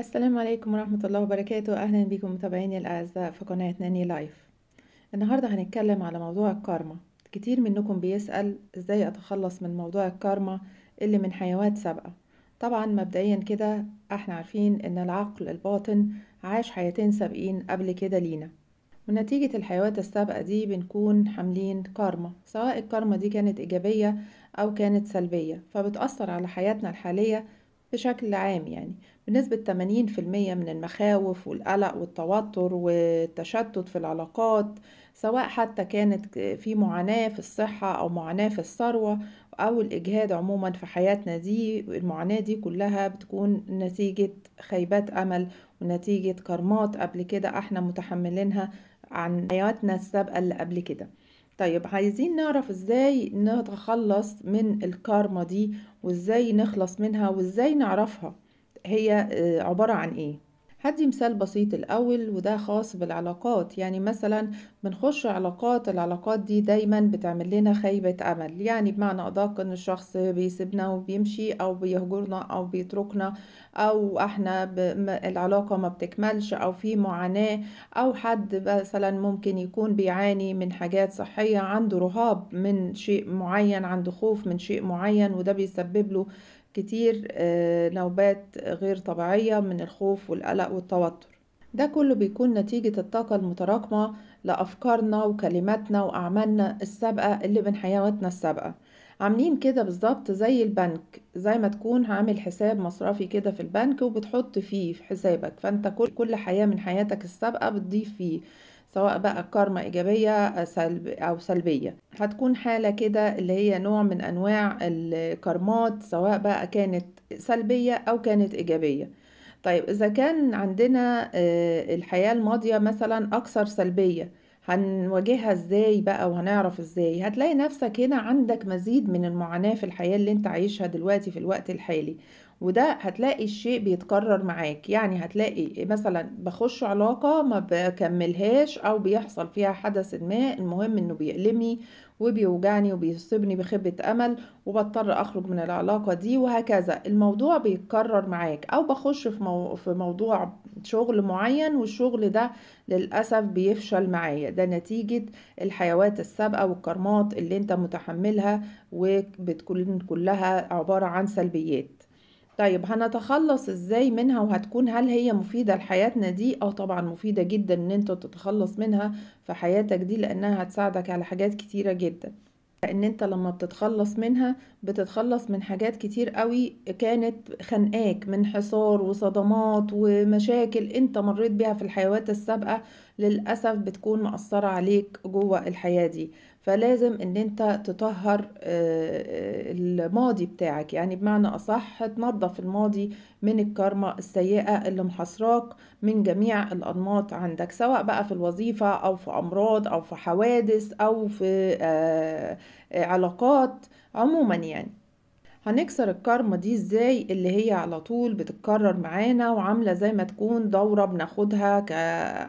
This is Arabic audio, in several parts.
السلام عليكم ورحمة الله وبركاته أهلا بكم متابعيني الأعزاء في قناة ناني لايف النهاردة هنتكلم على موضوع الكارما كتير منكم بيسأل إزاي أتخلص من موضوع الكارما اللي من حيوات سابقة طبعا مبدئيا كده احنا عارفين ان العقل الباطن عاش حياتين سابقين قبل كده لينا ونتيجة الحيوات السابقة دي بنكون حاملين كارما سواء الكارما دي كانت إيجابية أو كانت سلبية فبتأثر على حياتنا الحالية بشكل عام يعني بنسبة 80% من المخاوف والقلق والتوتر والتشتت في العلاقات سواء حتى كانت في معاناة في الصحة أو معاناة في الثروة أو الإجهاد عموما في حياتنا دي المعاناة دي كلها بتكون نتيجة خيبات أمل ونتيجة كرمات قبل كده احنا متحملينها عن حياتنا السابقة اللي قبل كده طيب عايزين نعرف ازاي نتخلص من الكارما دي وازاي نخلص منها وازاي نعرفها هي آه، عبارة عن ايه هدي مثال بسيط الأول وده خاص بالعلاقات يعني مثلا بنخش علاقات العلاقات دي دايما بتعمل لنا خيبة أمل يعني بمعنى أدق إن الشخص بيسيبنا وبيمشي أو بيهجرنا أو بيتركنا أو إحنا ب... العلاقة ما بتكملش أو في معاناة أو حد مثلا ممكن يكون بيعاني من حاجات صحية عنده رهاب من شيء معين عنده خوف من شيء معين وده بيسبب له كتير آه، نوبات غير طبيعية من الخوف والقلق والتوتر ده كله بيكون نتيجة الطاقة المتراكمة لأفكارنا وكلماتنا وأعمالنا السابقة اللي من حياتنا السابقة عاملين كده بالظبط زي البنك زي ما تكون عامل حساب مصرفي كده في البنك وبتحط فيه في حسابك فانت كل كل حياة من حياتك السابقة بتضيف فيه سواء بقى كارما إيجابية آه، أو سلبية هتكون حالة كده اللي هي نوع من أنواع الكارمات سواء بقى كانت سلبية أو كانت إيجابية طيب إذا كان عندنا آه، الحياة الماضية مثلا أكثر سلبية هنواجهها إزاي بقى وهنعرف إزاي هتلاقي نفسك هنا عندك مزيد من المعاناة في الحياة اللي انت عايشها دلوقتي في الوقت الحالي وده هتلاقي الشيء بيتكرر معاك يعني هتلاقي مثلا بخش علاقة ما بكملهاش او بيحصل فيها حدث ما المهم انه بيألمني وبيوجعني وبيصيبني بخيبة امل وبضطر اخرج من العلاقة دي وهكذا الموضوع بيتكرر معاك او بخش في, مو... في موضوع شغل معين والشغل ده للأسف بيفشل معايا ده نتيجة الحيوات السابقة والكرمات اللي انت متحملها وبتكون كلها عبارة عن سلبيات طيب هنتخلص ازاي منها وهتكون هل هي مفيدة لحياتنا دي اه طبعا مفيدة جدا ان انت تتخلص منها في حياتك دي لانها هتساعدك على حاجات كتيرة جدا ان انت لما بتتخلص منها بتتخلص من حاجات كتير قوي كانت خانقاك من حصار وصدمات ومشاكل انت مريت بيها في الحيوات السابقة للأسف بتكون مأثرة عليك جوه الحياة دي فلازم ان انت تطهر آه، آه، الماضي بتاعك يعني بمعنى اصح تنظف الماضي من الكارما السيئة اللي محاصراك من جميع الانماط عندك سواء بقى في الوظيفة او في امراض او في حوادث او في آه، علاقات عموما يعني هنكسر الكارما دي ازاي اللي هي على طول بتتكرر معانا وعاملة زي ما تكون دورة بناخدها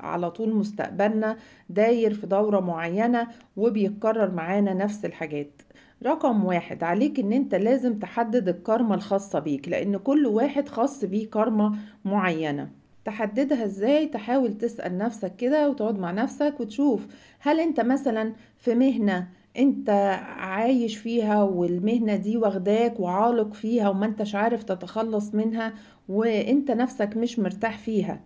على طول مستقبلنا داير في دورة معينة وبيتكرر معانا نفس الحاجات رقم واحد عليك ان انت لازم تحدد الكارما الخاصة بيك لان كل واحد خاص بيه كارما معينة تحددها ازاي تحاول تسأل نفسك كده وتقعد مع نفسك وتشوف هل انت مثلا في مهنة انت عايش فيها والمهنة دي واخداك وعالق فيها وما انتش عارف تتخلص منها وانت نفسك مش مرتاح فيها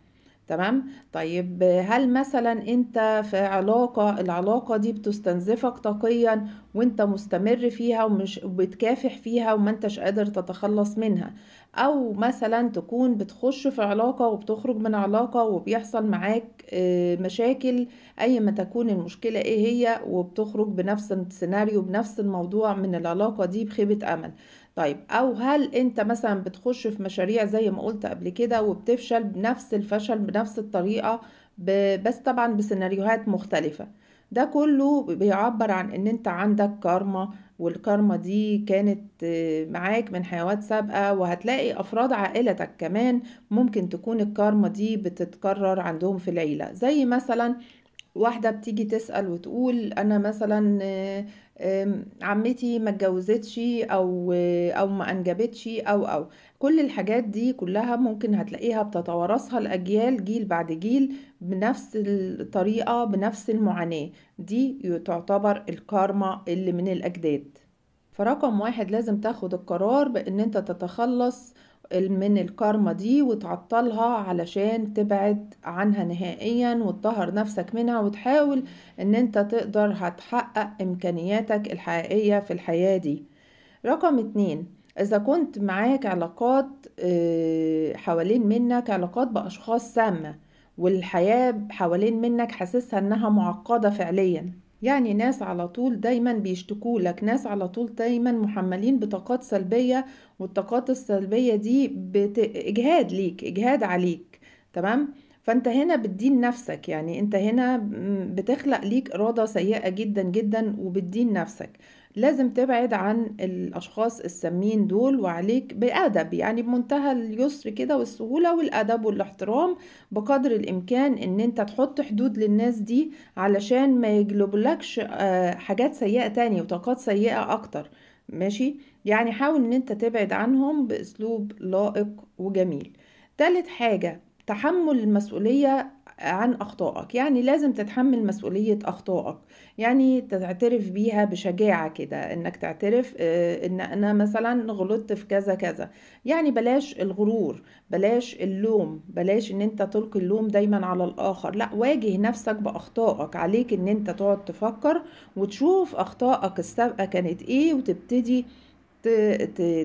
تمام طيب هل مثلا انت في علاقة العلاقة دي بتستنزفك طاقيا وانت مستمر فيها ومش بتكافح فيها وما انتش قادر تتخلص منها او مثلا تكون بتخش في علاقة وبتخرج من علاقة وبيحصل معاك آه، مشاكل اي ما تكون المشكلة ايه هي وبتخرج بنفس السيناريو بنفس الموضوع من العلاقة دي بخيبة امل طيب او هل انت مثلا بتخش في مشاريع زي ما قلت قبل كده وبتفشل بنفس الفشل بنفس الطريقة بس طبعا بسيناريوهات مختلفة ده كله بيعبر عن ان انت عندك كارما والكارما دي كانت معاك من حيوات سابقة وهتلاقي أفراد عائلتك كمان ممكن تكون الكارما دي بتتكرر عندهم في العيلة زي مثلا واحدة بتيجي تسأل وتقول أنا مثلا عمتي ما اتجوزتش او او ما انجبتش او او كل الحاجات دي كلها ممكن هتلاقيها بتتوارثها الاجيال جيل بعد جيل بنفس الطريقه بنفس المعاناه دي تعتبر الكارما اللي من الاجداد فرقم واحد لازم تاخد القرار بان انت تتخلص من الكارما دي وتعطلها علشان تبعد عنها نهائيا وتطهر نفسك منها وتحاول ان انت تقدر هتحقق امكانياتك الحقيقية في الحياة دي رقم اتنين إذا كنت معاك علاقات آه، حوالين منك علاقات بأشخاص سامة والحياة حوالين منك حاسسها إنها معقدة فعليا يعني ناس على طول دايما بيشتكوا لك ناس على طول دايما محملين بطاقات سلبية والطاقات السلبية دي بت... إجهاد ليك إجهاد عليك تمام؟ فانت هنا بتدين نفسك يعني انت هنا بتخلق ليك إرادة سيئة جدا جدا وبتدين نفسك لازم تبعد عن الأشخاص السمين دول وعليك بأدب يعني بمنتهى اليسر كده والسهولة والأدب والاحترام بقدر الإمكان إن أنت تحط حدود للناس دي علشان ما يجلبلكش آه، حاجات سيئة تانية وطاقات سيئة أكتر ماشي يعني حاول إن أنت تبعد عنهم بأسلوب لائق وجميل تالت حاجة تحمل المسؤولية عن أخطائك يعني لازم تتحمل مسؤولية أخطائك يعني تعترف بيها بشجاعة كده إنك تعترف آه، إن أنا مثلا غلطت في كذا كذا يعني بلاش الغرور بلاش اللوم بلاش إن أنت تلقي اللوم دايما على الآخر لا واجه نفسك بأخطائك عليك إن أنت تقعد تفكر وتشوف أخطائك السابقة كانت إيه وتبتدي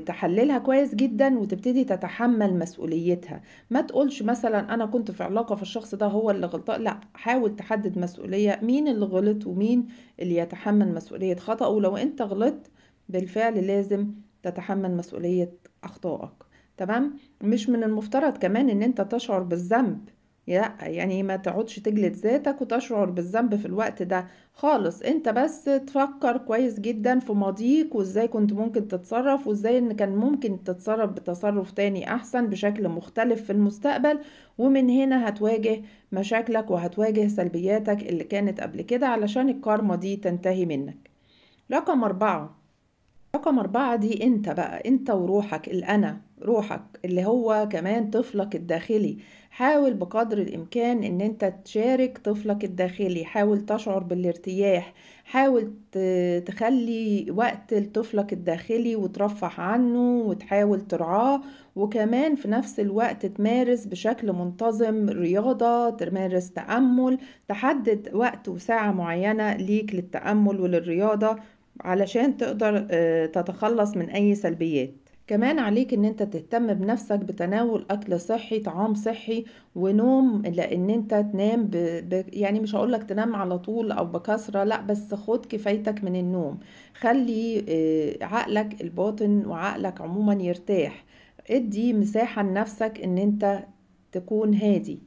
تحللها كويس جدا وتبتدي تتحمل مسؤوليتها ما تقولش مثلا انا كنت في علاقه فالشخص ده هو اللي غلطان لا حاول تحدد مسؤوليه مين اللي غلط ومين اللي يتحمل مسؤوليه خطأه ولو انت غلطت بالفعل لازم تتحمل مسؤوليه اخطائك تمام مش من المفترض كمان ان انت تشعر بالذنب لا يعني ما تعودش تجلد ذاتك وتشعر بالذنب في الوقت ده خالص انت بس تفكر كويس جدا في ماضيك وازاي كنت ممكن تتصرف وازاي ان كان ممكن تتصرف بتصرف تاني احسن بشكل مختلف في المستقبل ومن هنا هتواجه مشاكلك وهتواجه سلبياتك اللي كانت قبل كده علشان الكارما دي تنتهي منك رقم أربعة رقم أربعة دي انت بقى انت وروحك الأنا روحك اللي هو كمان طفلك الداخلي حاول بقدر الإمكان إن أنت تشارك طفلك الداخلي حاول تشعر بالارتياح حاول تخلي وقت لطفلك الداخلي وترفه عنه وتحاول ترعاه وكمان في نفس الوقت تمارس بشكل منتظم رياضة تمارس تأمل تحدد وقت وساعة معينة ليك للتأمل وللرياضة علشان تقدر آه، تتخلص من أي سلبيات كمان عليك ان انت تهتم بنفسك بتناول اكل صحي طعام صحي ونوم لان انت تنام ب... ب... يعني مش هقولك تنام على طول او بكسرة لا بس خد كفايتك من النوم خلي آه، عقلك الباطن وعقلك عموما يرتاح ادي مساحة لنفسك ان انت تكون هادي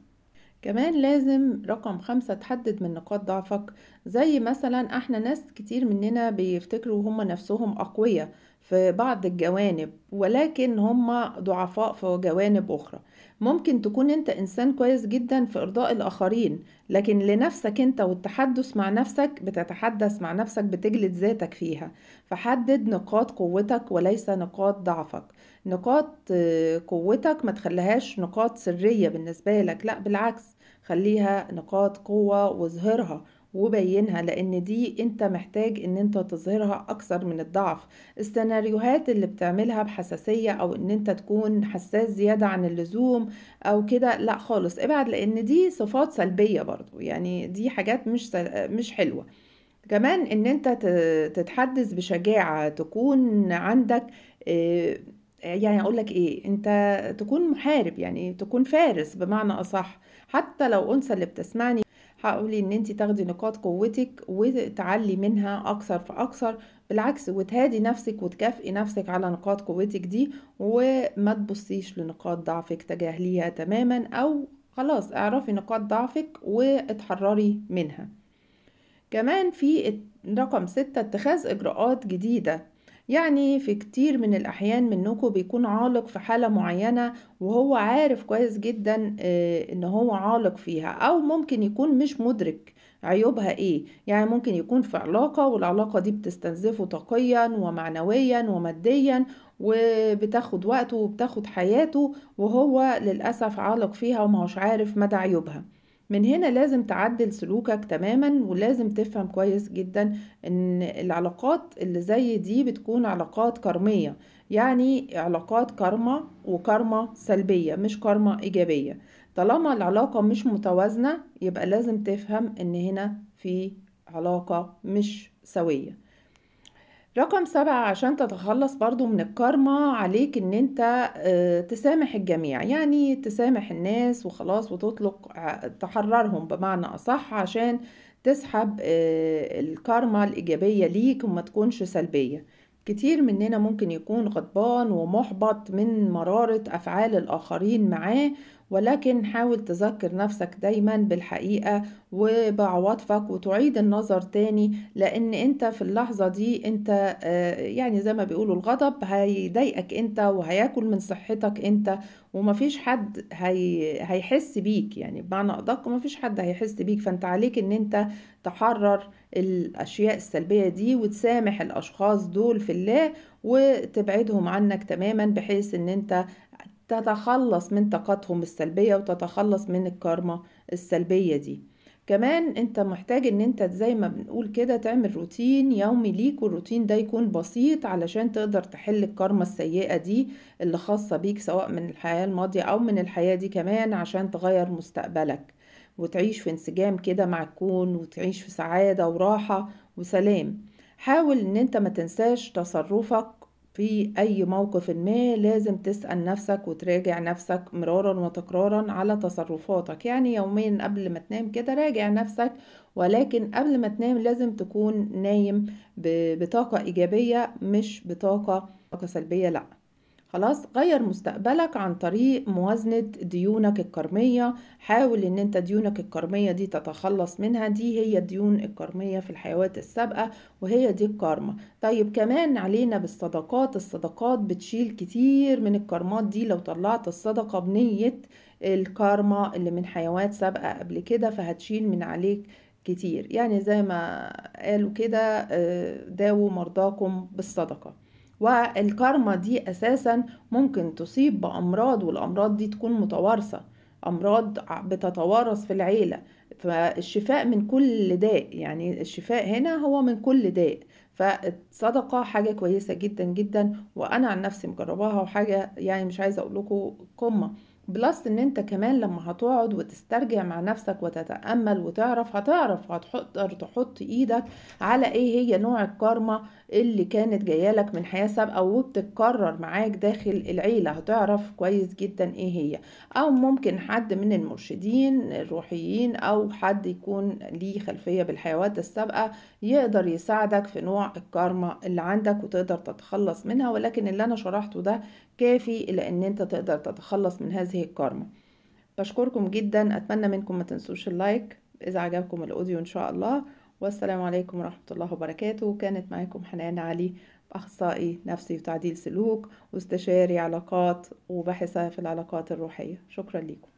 كمان لازم رقم خمسة تحدد من نقاط ضعفك زي مثلا احنا ناس كتير مننا بيفتكروا هما نفسهم اقوياء في بعض الجوانب ولكن هم ضعفاء في جوانب أخرى ممكن تكون أنت إنسان كويس جدا في إرضاء الآخرين لكن لنفسك أنت والتحدث مع نفسك بتتحدث مع نفسك بتجلد ذاتك فيها فحدد نقاط قوتك وليس نقاط ضعفك نقاط آه، قوتك ما تخليهاش نقاط سرية بالنسبة لك لا بالعكس خليها نقاط قوة واظهرها وبينها لان دي انت محتاج ان انت تظهرها اكثر من الضعف السيناريوهات اللي بتعملها بحساسية او ان انت تكون حساس زيادة عن اللزوم او كده لا خالص ابعد لان دي صفات سلبية برضو يعني دي حاجات مش سل... مش حلوة كمان ان انت تتحدث بشجاعة تكون عندك آه، يعني اقول لك ايه انت تكون محارب يعني تكون فارس بمعنى اصح حتى لو انثى اللي بتسمعني هقولي ان انت تاخدي نقاط قوتك وتعلي منها اكثر فاكثر بالعكس وتهادي نفسك وتكافئي نفسك على نقاط قوتك دي وما تبصيش لنقاط ضعفك تجاهليها تماما او خلاص اعرفي نقاط ضعفك واتحرري منها كمان في رقم ستة اتخاذ اجراءات جديدة يعني في كتير من الأحيان منكم بيكون عالق في حالة معينة وهو عارف كويس جدا آه، إن هو عالق فيها أو ممكن يكون مش مدرك عيوبها ايه يعني ممكن يكون في علاقة والعلاقة دي بتستنزفه طاقيا ومعنويا وماديا وبتاخد وقته وبتاخد حياته وهو للأسف عالق فيها ومهوش عارف مدى عيوبها من هنا لازم تعدل سلوكك تماما ولازم تفهم كويس جدا ان العلاقات اللي زي دي بتكون علاقات كرمية يعني علاقات كارما وكارما سلبية مش كارما إيجابية طالما العلاقة مش متوازنة يبقى لازم تفهم ان هنا في علاقة مش سوية رقم سبعة عشان تتخلص برضو من الكارما عليك ان انت آه، تسامح الجميع يعني تسامح الناس وخلاص وتطلق آه، تحررهم بمعنى اصح عشان تسحب آه، الكارما الايجابية ليك وما تكونش سلبية كتير مننا ممكن يكون غضبان ومحبط من مرارة افعال الاخرين معاه ولكن حاول تذكر نفسك دايما بالحقيقة وبعواطفك وتعيد النظر تاني لأن أنت في اللحظة دي أنت آه، يعني زي ما بيقولوا الغضب هيضايقك أنت وهياكل من صحتك أنت ومفيش حد هي... هيحس بيك يعني بمعنى أدق مفيش حد هيحس بيك فأنت عليك أن أنت تحرر الأشياء السلبية دي وتسامح الأشخاص دول في الله وتبعدهم عنك تماما بحيث أن أنت تتخلص من طاقتهم السلبية وتتخلص من الكارما السلبية دي كمان انت محتاج ان انت زي ما بنقول كده تعمل روتين يومي ليك والروتين ده يكون بسيط علشان تقدر تحل الكارما السيئة دي اللي خاصة بيك سواء من الحياة الماضية او من الحياة دي كمان عشان تغير مستقبلك وتعيش في انسجام كده مع الكون وتعيش في سعادة وراحة وسلام حاول ان انت ما تنساش تصرفك في أي موقف ما لازم تسأل نفسك وتراجع نفسك مرارا وتكرارا على تصرفاتك يعني يوميا قبل ما تنام كده راجع نفسك ولكن قبل ما تنام لازم تكون نايم بطاقة إيجابية مش بطاقة سلبية لأ خلاص غير مستقبلك عن طريق موازنة ديونك الكرمية حاول ان انت ديونك الكرمية دي تتخلص منها دي هي الديون الكرمية في الحيوات السابقة وهي دي الكارما طيب كمان علينا بالصدقات الصدقات بتشيل كتير من الكرمات دي لو طلعت الصدقة بنية الكارما اللي من حيوات سابقة قبل كده فهتشيل من عليك كتير يعني زي ما قالوا كده آه، داووا مرضاكم بالصدقه والكارما دي أساسا ممكن تصيب بأمراض والأمراض دي تكون متوارثة أمراض بتتوارث في العيلة فالشفاء من كل داء يعني الشفاء هنا هو من كل داء فالصدقة حاجة كويسة جدا جدا وأنا عن نفسي مجرباها وحاجة يعني مش عايزة أقول لكم قمة بلس ان انت كمان لما هتقعد وتسترجع مع نفسك وتتأمل وتعرف هتعرف هتقدر تحط ايدك على ايه هي نوع الكارما اللي كانت جايه لك من حياة سابقة وبتتكرر معاك داخل العيلة هتعرف كويس جدا ايه هي او ممكن حد من المرشدين الروحيين او حد يكون ليه خلفية بالحيوات السابقة يقدر يساعدك في نوع الكارما اللي عندك وتقدر تتخلص منها ولكن اللي انا شرحته ده كافي إلى أن أنت تقدر تتخلص من هذه الكارما بشكركم جدا أتمنى منكم ما تنسوش اللايك إذا عجبكم الأوديو إن شاء الله والسلام عليكم ورحمة الله وبركاته كانت معاكم حنان علي أخصائي نفسي وتعديل سلوك واستشاري علاقات وباحثة في العلاقات الروحية شكرا لكم